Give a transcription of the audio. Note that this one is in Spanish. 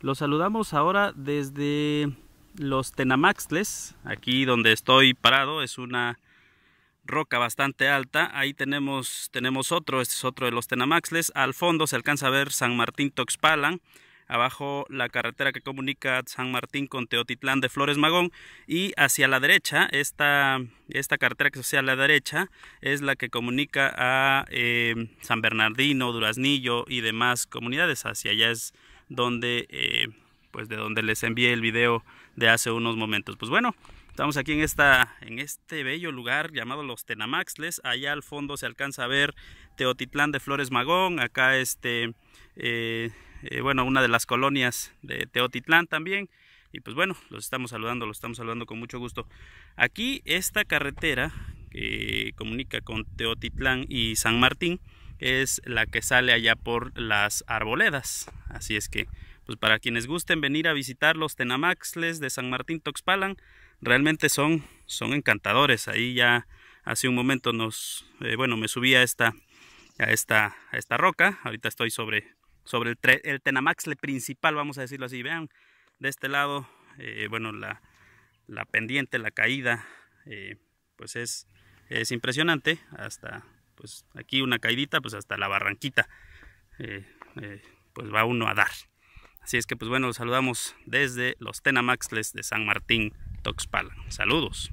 Los saludamos ahora desde los Tenamaxtles, aquí donde estoy parado, es una roca bastante alta. Ahí tenemos, tenemos otro, este es otro de los Tenamaxles. Al fondo se alcanza a ver San Martín Toxpalan. Abajo la carretera que comunica San Martín con Teotitlán de Flores Magón. Y hacia la derecha, esta, esta carretera que se hace a la derecha es la que comunica a eh, San Bernardino, Duraznillo y demás comunidades. Hacia allá es donde eh, pues de donde les envié el video de hace unos momentos. Pues bueno, estamos aquí en, esta, en este bello lugar llamado Los Tenamaxles. Allá al fondo se alcanza a ver Teotitlán de Flores Magón. Acá este, eh, eh, bueno, una de las colonias de Teotitlán también. Y pues bueno, los estamos saludando, los estamos saludando con mucho gusto. Aquí esta carretera que comunica con Teotitlán y San Martín es la que sale allá por las arboledas. Así es que, pues para quienes gusten venir a visitar los tenamaxles de San Martín Toxpalan, realmente son, son encantadores. Ahí ya hace un momento nos, eh, bueno, me subí a esta, a esta, a esta roca. Ahorita estoy sobre, sobre el, el tenamaxle principal, vamos a decirlo así. Vean, de este lado, eh, bueno, la, la, pendiente, la caída, eh, pues es, es impresionante. Hasta pues aquí una caidita, pues hasta la barranquita, eh, eh, pues va uno a dar. Así es que pues bueno, los saludamos desde los Tenamaxles de San Martín, Toxpal Saludos.